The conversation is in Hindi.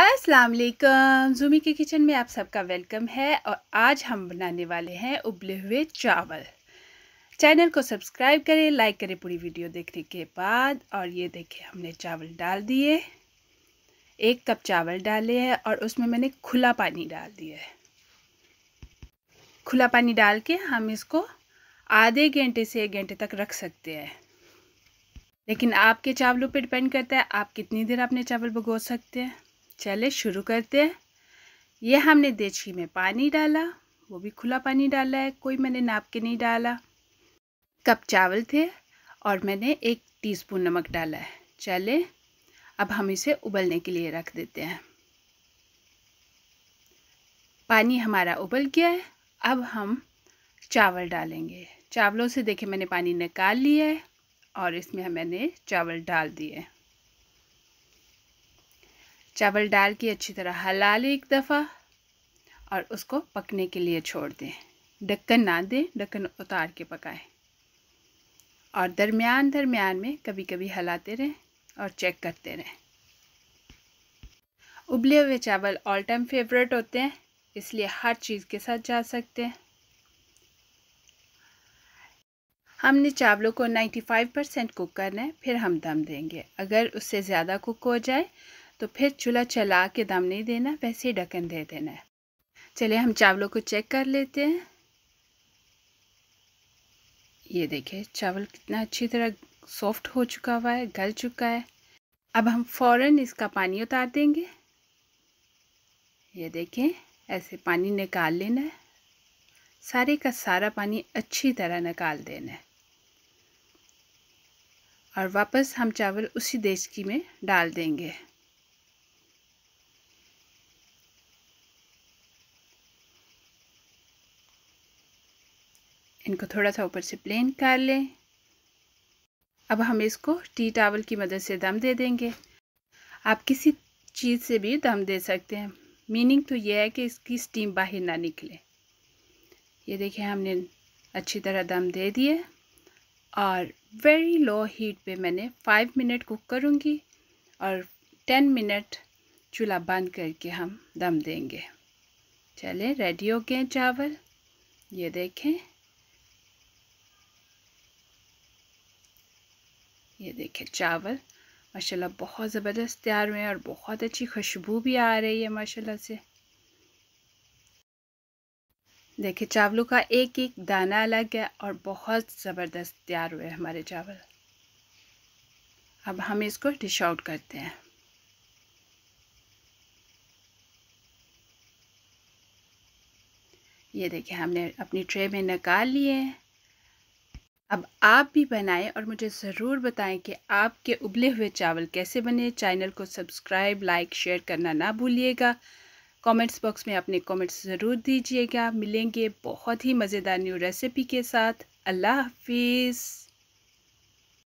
अस्सलाम वालेकुम जूमी के किचन में आप सबका वेलकम है और आज हम बनाने वाले हैं उबले हुए चावल चैनल को सब्सक्राइब करें लाइक करें पूरी वीडियो देखने के बाद और ये देखिए हमने चावल डाल दिए एक कप चावल डाले हैं और उसमें मैंने खुला पानी डाल दिया है खुला पानी डाल के हम इसको आधे घंटे से एक घंटे तक रख सकते हैं लेकिन आपके चावलों पर डिपेंड करता है आप कितनी देर अपने चावल भगो सकते हैं चले शुरू करते हैं ये हमने देची में पानी डाला वो भी खुला पानी डाला है कोई मैंने नाप के नहीं डाला कप चावल थे और मैंने एक टीस्पून नमक डाला है चले अब हम इसे उबलने के लिए रख देते हैं पानी हमारा उबल गया है अब हम चावल डालेंगे चावलों से देखे मैंने पानी निकाल लिया है और इसमें मैंने चावल डाल दिए हैं चावल डाल के अच्छी तरह हला लें एक दफ़ा और उसको पकने के लिए छोड़ दें ढक्कन ना दें ढक्कन उतार के पकाएं और दरमियान दरमियान में कभी कभी हलाते रहें और चेक करते रहें उबले हुए चावल ऑल टाइम फेवरेट होते हैं इसलिए हर चीज़ के साथ जा सकते हैं हमने चावलों को 95 परसेंट कुक करना है फिर हम दम देंगे अगर उससे ज़्यादा कुक हो जाए तो फिर चूल्हा चला के दम नहीं देना वैसे ही ढक्कन दे देना है चलिए हम चावलों को चेक कर लेते हैं ये देखिए चावल कितना अच्छी तरह सॉफ्ट हो चुका हुआ है गल चुका है अब हम फौरन इसका पानी उतार देंगे ये देखें ऐसे पानी निकाल लेना है सारे का सारा पानी अच्छी तरह निकाल देना है और वापस हम चावल उसी देशकी में डाल देंगे इनको थोड़ा सा ऊपर से प्लेन कर लें अब हम इसको टी टावल की मदद से दम दे देंगे आप किसी चीज़ से भी दम दे सकते हैं मीनिंग तो यह है कि इसकी स्टीम बाहर ना निकले ये देखिए हमने अच्छी तरह दम दे दिए और वेरी लो हीट पे मैंने फाइव मिनट कुक करूँगी और टेन मिनट चूल्हा बंद करके हम दम देंगे चले रेडी हो गए चावल ये देखें ये देखिए चावल माशाल्लाह बहुत ज़बरदस्त तैयार हुए हैं और बहुत अच्छी खुशबू भी आ रही है माशाल्लाह से देखिए चावलों का एक एक दाना अलग है और बहुत ज़बरदस्त तैयार हुए हैं हमारे चावल अब हम इसको डिश आउट करते हैं ये देखिए हमने अपनी ट्रे में निकाल लिए हैं अब आप भी बनाएं और मुझे ज़रूर बताएं कि आपके उबले हुए चावल कैसे बने चैनल को सब्सक्राइब लाइक शेयर करना ना भूलिएगा कमेंट्स बॉक्स में अपने कमेंट्स ज़रूर दीजिएगा मिलेंगे बहुत ही मज़ेदार न्यू रेसिपी के साथ अल्लाह हाफिज़